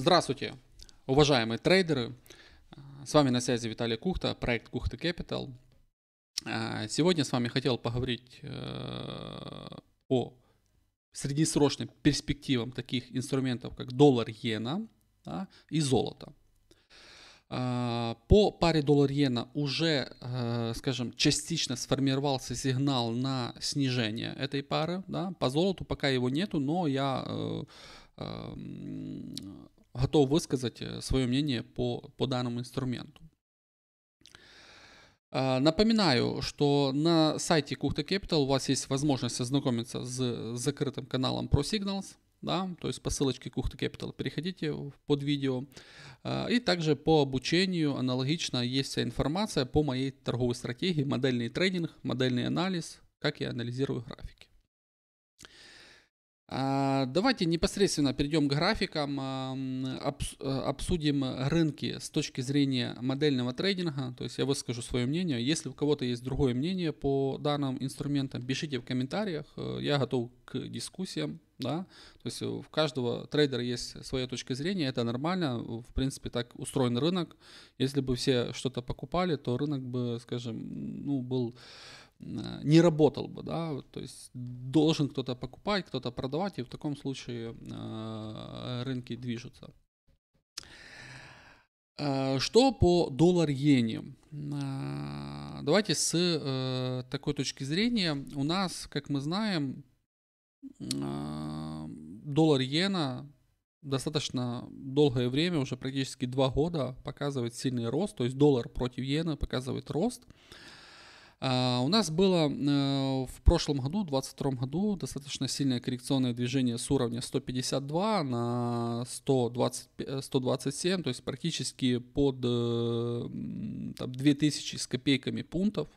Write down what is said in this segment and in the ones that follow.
Здравствуйте, уважаемые трейдеры! С вами на связи Виталий Кухта, проект Кухта Capital. А, сегодня с вами хотел поговорить э, о среднесрочным перспективам таких инструментов, как доллар-иена да, и золото. А, по паре доллар-иена уже, э, скажем, частично сформировался сигнал на снижение этой пары. Да? По золоту пока его нету, но я э, готов высказать э, свое мнение по, по данному инструменту. А, напоминаю, что на сайте Кухта Capital у вас есть возможность ознакомиться с закрытым каналом ProSignals, да, то есть по ссылочке Кухта Capital переходите под видео. А, и также по обучению аналогично есть вся информация по моей торговой стратегии, модельный трейдинг, модельный анализ, как я анализирую графики. А, давайте непосредственно перейдем к графикам, э, обсудим рынки с точки зрения модельного трейдинга, то есть я выскажу свое мнение. Если у кого-то есть другое мнение по данным инструментам, пишите в комментариях, э, я готов к дискуссиям. Да? То есть у каждого трейдера есть своя точка зрения, это нормально, в принципе так устроен рынок. Если бы все что-то покупали, то рынок бы, скажем, ну, был Э, не работал бы, да, то есть должен кто-то покупать, кто-то продавать, и в таком случае э, рынки движутся. Э, что по доллар-иене? Давайте с такой точки зрения. У нас, как мы знаем, доллар-иена достаточно долгое время, уже практически два года, показывает сильный рост. То есть доллар против иены показывает рост. А, у нас было э, в прошлом году, в 2022 году, достаточно сильное коррекционное движение с уровня 152 на 120, 127, э, то есть практически под э, там, 2000 с копейками пунктов.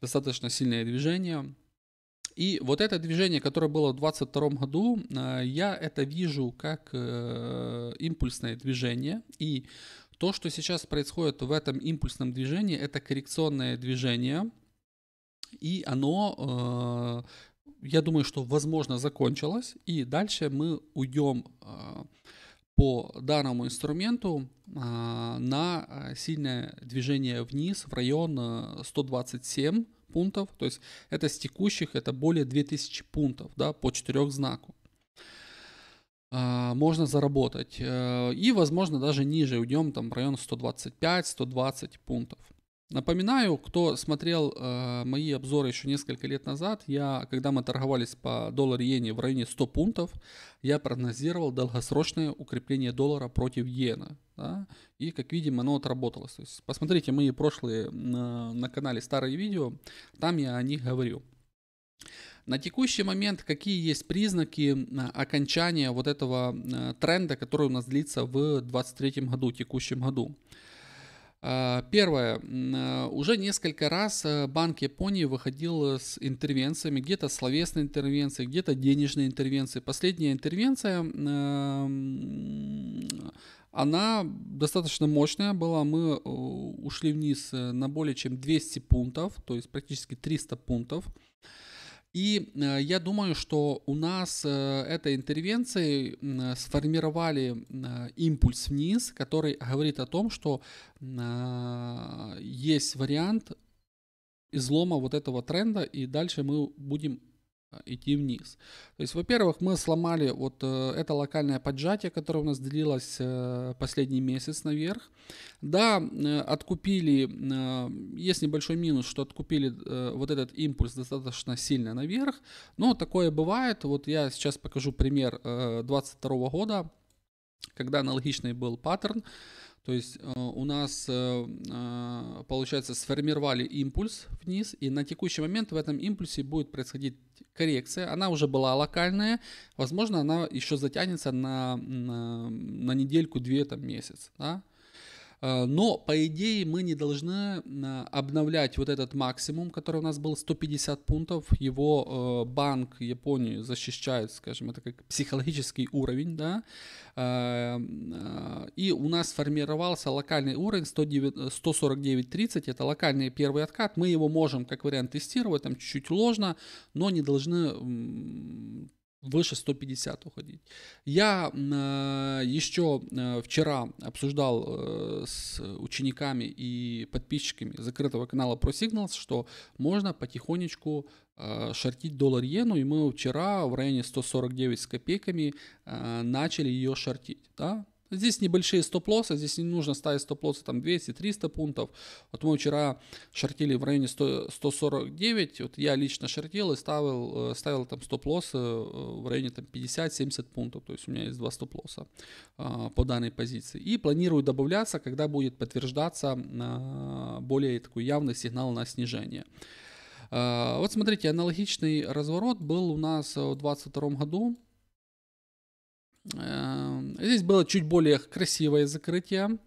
Достаточно сильное движение. И вот это движение, которое было в 2022 году, я это вижу как импульсное движение. И то, что сейчас происходит в этом импульсном движении, это коррекционное движение, и оно, э, я думаю, что возможно закончилось, и дальше мы уйдем э, по данному инструменту э, на э, сильное движение вниз в район 127 э, пунктов, то есть это с текущих, это более 2000 пунктов да, по четырех знаку. А, можно заработать. Э, и, возможно, даже ниже уйдем, там, в район 125-120 пунктов. Напоминаю, кто смотрел э, мои обзоры еще несколько лет назад, я, когда мы торговались по доллар-иене в районе 100 пунктов, я прогнозировал долгосрочное укрепление доллара против иена. Да? И, как видим, оно отработалось. То есть, посмотрите мои прошлые э, на канале старые видео, там я о них говорю. На текущий момент какие есть признаки окончания вот этого тренда, который у нас длится в 2023 году, текущем году? А, первое. Э, уже несколько раз э, Банк Японии выходил с интервенциями, где-то словесные интервенции, где-то денежные интервенции. Последняя интервенция, э, она достаточно мощная была. Мы ушли вниз на более чем 200 пунктов, то есть практически 300 пунктов. И э, я думаю, что у нас э, этой интервенции сформировали э, импульс вниз, который говорит о том, что есть вариант излома вот этого тренда, и дальше мы будем Э, идти вниз. То есть, во-первых, мы сломали вот э, это локальное поджатие, которое у нас длилось э, последний месяц наверх. Да, откупили, есть небольшой минус, что откупили вот этот импульс достаточно сильно наверх, но такое бывает. Вот я сейчас покажу пример 22 года, когда аналогичный был паттерн. То есть у нас, получается, сформировали импульс вниз, и на текущий момент в этом импульсе будет происходить коррекция, она уже была локальная, возможно, она еще затянется на, на, на недельку, две, там, месяц, да, Э, но, по идее, мы не должны э, обновлять вот этот максимум, который у нас был 150 пунктов. Его э, банк Японии защищает, скажем, это как психологический уровень, да. И у нас сформировался локальный уровень 149.30, это локальный первый откат. Мы его можем, как вариант, тестировать, там чуть-чуть ложно, но не должны выше 150 уходить. Я э, еще э, вчера обсуждал э, с учениками и подписчиками закрытого канала ProSignals, что можно потихонечку шортить доллар иену, и мы вчера в районе 149 с копейками начали ее шортить. Да? Здесь небольшие стоп-лоссы, здесь не нужно ставить стоп-лоссы там 200-300 пунктов. Вот мы вчера шортили в районе 100, 149, вот я лично шортил и ставил, э, ставил там стоп-лоссы э, в районе там 50-70 пунктов, то есть у меня есть два стоп-лосса э, по данной позиции. И планирую добавляться, когда будет подтверждаться более такой явный сигнал на снижение. Вот смотрите, аналогичный разворот был у нас в 2022 году. Эм, здесь было чуть более красивое закрытие,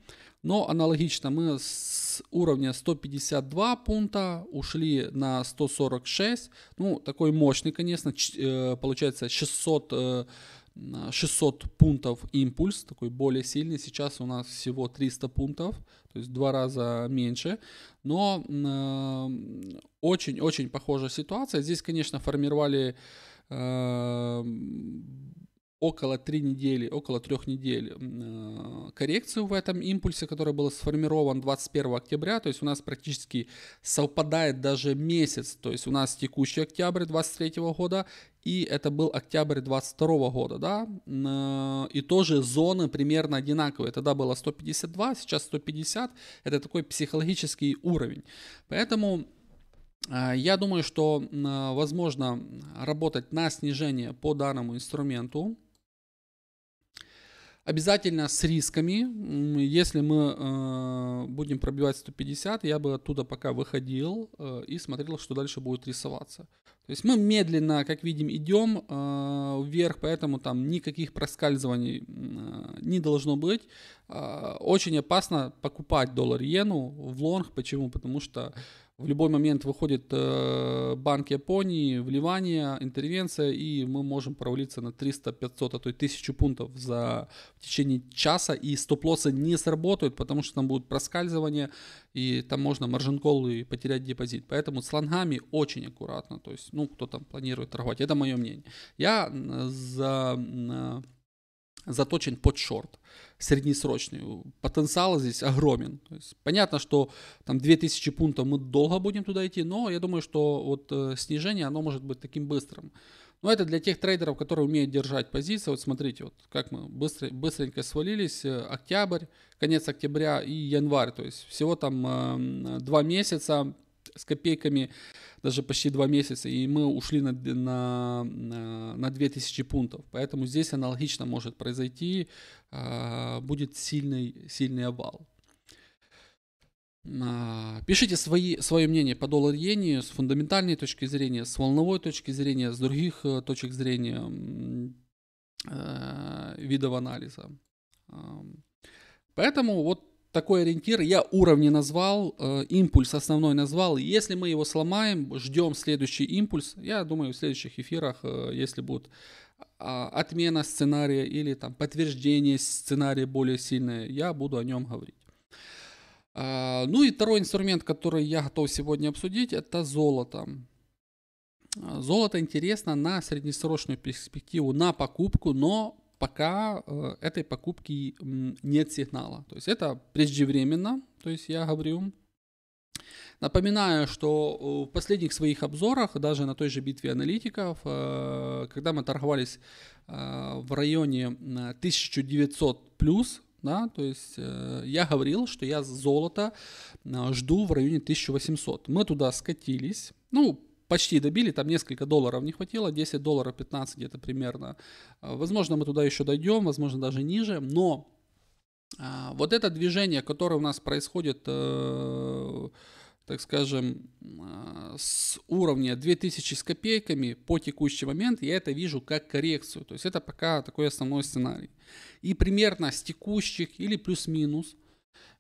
но аналогично мы с уровня 152 пункта ушли на 146. Ну, такой мощный, конечно, э, получается 600 600 э, пунктов импульс, такой более сильный. Сейчас у нас всего 300 пунктов, то есть в два раза меньше. Но очень-очень эм, похожая ситуация. Здесь, конечно, формировали эм, около 3 недели, около 3 недель э, коррекцию в этом импульсе, который был сформирован 21 октября, то есть у нас практически совпадает даже месяц, то есть у нас текущий октябрь 23 года и это был октябрь 22 года, да, э, и тоже зоны примерно одинаковые, тогда было 152, сейчас 150, это такой психологический уровень, поэтому э, я думаю, что возможно работать на снижение по данному инструменту. Обязательно с рисками. Если мы э, будем пробивать 150, я бы оттуда пока выходил э, и смотрел, что дальше будет рисоваться. То есть мы медленно, как видим, идем э, вверх, поэтому там никаких проскальзываний э, не должно быть. Э, очень опасно покупать доллар-иену в лонг. Почему? Потому что э, в любой момент выходит э, Банк Японии, вливание, интервенция, и мы можем провалиться на 300, 500, а то и 1000 пунктов за в течение часа, и стоп-лоссы не сработают, потому что там будут проскальзывания, и там можно маржин колы и потерять депозит. Поэтому с лонгами очень аккуратно, то есть, ну, кто там планирует торговать, это мое мнение. Я э, за э, заточен под шорт среднесрочный. Потенциал здесь огромен. То есть, понятно, что там 2000 пунктов мы долго будем туда идти, но я думаю, что вот э, снижение, оно может быть таким быстрым. Но это для тех трейдеров, которые умеют держать позиции. Вот смотрите, вот как мы быстро, быстренько свалились. Э, октябрь, конец октября и январь. То есть всего там э, два месяца с копейками даже почти два месяца, и мы ушли на, на, на 2000 пунктов. Поэтому здесь аналогично может произойти, а, будет сильный, сильный обвал. А, пишите свои, свое мнение по доллар-иене с фундаментальной точки зрения, с волновой точки зрения, с других э, точек зрения э, видов анализа. Поэтому вот такой ориентир. Я уровни назвал, э, импульс основной назвал. Если мы его сломаем, ждем следующий импульс. Я думаю, в следующих эфирах, э, если будут а, отмена сценария или там подтверждение сценария более сильное, я буду о нем говорить. А, ну и второй инструмент, который я готов сегодня обсудить, это золото. Золото интересно на среднесрочную перспективу, на покупку, но пока э, этой покупки нет сигнала. То есть это преждевременно, то есть я говорю. Напоминаю, что э, в последних своих обзорах, даже на той же битве аналитиков, э, когда мы торговались в районе 1900 плюс, да, то есть я говорил, что я золото э, жду в районе 1800. Мы туда скатились, ну, почти добили, там несколько долларов не хватило, 10 долларов, 15 где-то примерно. А, возможно, мы туда еще дойдем, возможно, даже ниже, но а, вот это движение, которое у нас происходит, э, так скажем, а, с уровня 2000 с копейками по текущий момент, я это вижу как коррекцию. То есть это пока такой основной сценарий. И примерно с текущих или плюс-минус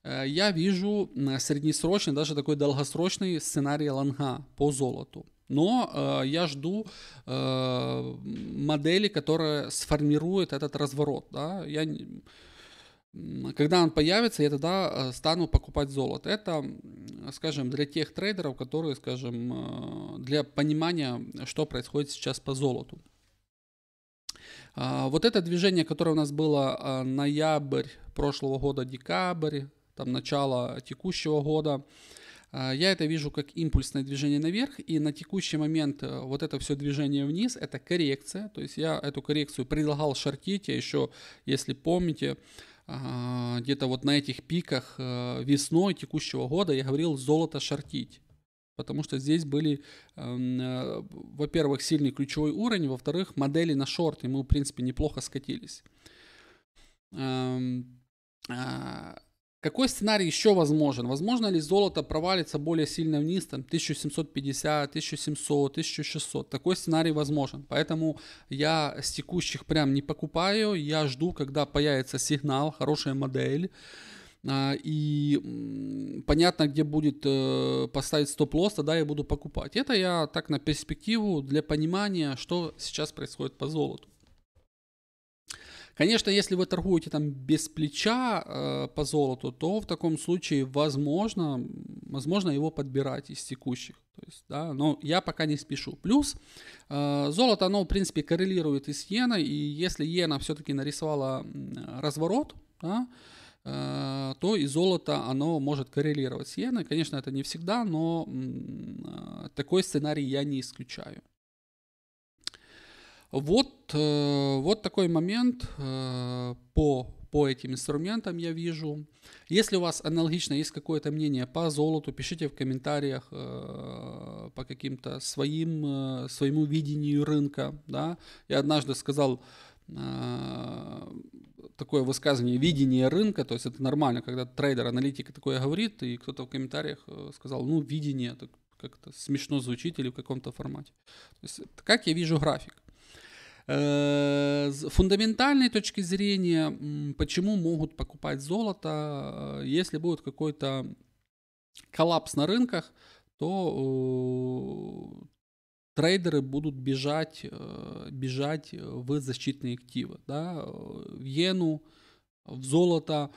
э, я вижу среднесрочный, даже такой долгосрочный сценарий лонга по золоту. Но э, я жду э, модели, которая сформирует этот разворот. Да? Я, когда он появится, я тогда э, стану покупать золото. Это, скажем, для тех трейдеров, которые, скажем, э, для понимания, что происходит сейчас по золоту. А, вот это движение, которое у нас было э, ноябрь прошлого года, декабрь, там начало текущего года, а, я это вижу как импульсное движение наверх, и на текущий момент э, вот это все движение вниз – это коррекция. То есть я эту коррекцию предлагал шортить, я еще, если помните, а, где-то вот на этих пиках э, весной текущего года я говорил «золото шортить». Потому что здесь были, эм, э, во-первых, сильный ключевой уровень, во-вторых, модели на шорт, и мы, в принципе, неплохо скатились эм, а, какой сценарий еще возможен? Возможно ли золото провалится более сильно вниз, там 1750, 1700, 1600? Такой сценарий возможен. Поэтому я с текущих прям не покупаю, я жду, когда появится сигнал, хорошая модель. А, и понятно, где будет э, поставить стоп-лосс, тогда я буду покупать. Это я так на перспективу для понимания, что сейчас происходит по золоту. Конечно, если вы торгуете там без плеча э, по золоту, то в таком случае возможно, возможно его подбирать из текущих. То есть, да, но я пока не спешу. Плюс э, золото, оно в принципе коррелирует и с иеной, и если иена все-таки нарисовала разворот, да, э, то и золото, оно может коррелировать с иеной. Конечно, это не всегда, но э, такой сценарий я не исключаю. Вот Э, вот, такой момент э, по, по этим инструментам я вижу. Если у вас аналогично есть какое-то мнение по золоту, пишите в комментариях э, по каким-то своим, своему видению рынка. Да? Я однажды сказал, такое высказывание видение рынка, то есть это нормально, когда трейдер, аналитик такое говорит, и кто-то в комментариях сказал, ну, видение, как-то смешно звучит или в каком-то формате. То есть, как я вижу график? Э, с фундаментальной точки зрения, почему могут покупать золото, э, если будет какой-то коллапс на рынках, то э, трейдеры будут бежать, бежать в защитные активы, да, в иену, в золото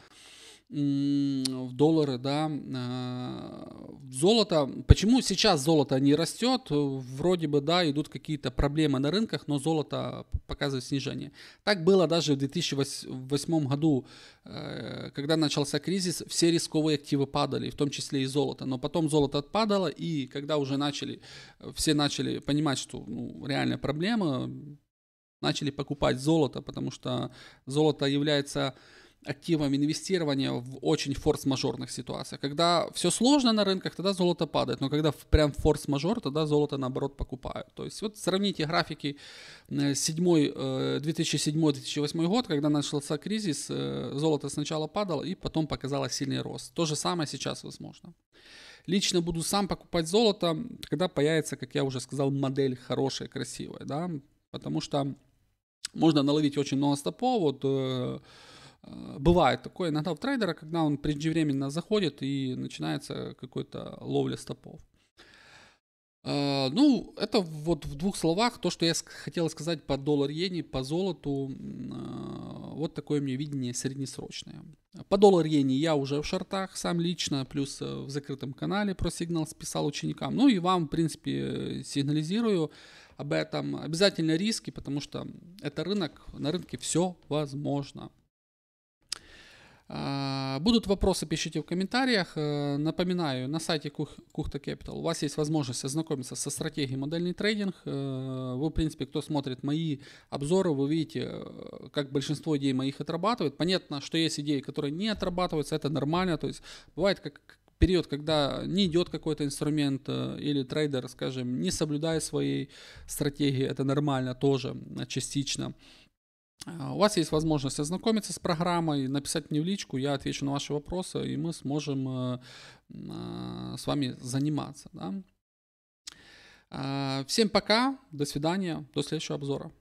в доллары, да, э, золото. Почему сейчас золото не растет? Вроде бы, да, идут какие-то проблемы на рынках, но золото показывает снижение. Так было даже в 2008 году, э, когда начался кризис, все рисковые активы падали, в том числе и золото. Но потом золото отпадало, и когда уже начали, все начали понимать, что ну, реальная проблема, начали покупать золото, потому что золото является активом инвестирования в очень форс-мажорных ситуациях. Когда все сложно на рынках, тогда золото падает, но когда прям форс-мажор, тогда золото наоборот покупают. То есть вот сравните графики 2007-2008 э, э, год, когда начался кризис, э, золото сначала падало и потом показало сильный рост. То же самое сейчас возможно. Лично буду сам покупать золото, когда появится, как я уже сказал, модель хорошая, красивая, да, потому что можно наловить очень много стопов, вот Э, бывает такое иногда у трейдера, когда он преждевременно заходит и начинается какой-то ловля стопов. Э, ну, это вот в двух словах то, что я хотел сказать по доллар иене, по золоту. Э, вот такое мне видение среднесрочное. По доллар иене я уже в шортах сам лично, плюс в закрытом канале про сигнал списал ученикам. Ну и вам, в принципе, сигнализирую об этом. Обязательно риски, потому что это рынок, на рынке все возможно. А, будут вопросы, пишите в комментариях. Э, напоминаю, на сайте Кухта Capital у вас есть возможность ознакомиться со стратегией модельный трейдинг. Э, вы, в принципе, кто смотрит мои обзоры, вы видите, э, как большинство идей моих отрабатывает. Понятно, что есть идеи, которые не отрабатываются, это нормально. То есть бывает как период, когда не идет какой-то инструмент или трейдер, скажем, не соблюдая своей стратегии, это нормально тоже частично. А, у вас есть возможность ознакомиться с программой, написать мне в личку, я отвечу на ваши вопросы, и мы сможем э, а, с вами заниматься. Да? А, всем пока, до свидания, до следующего обзора.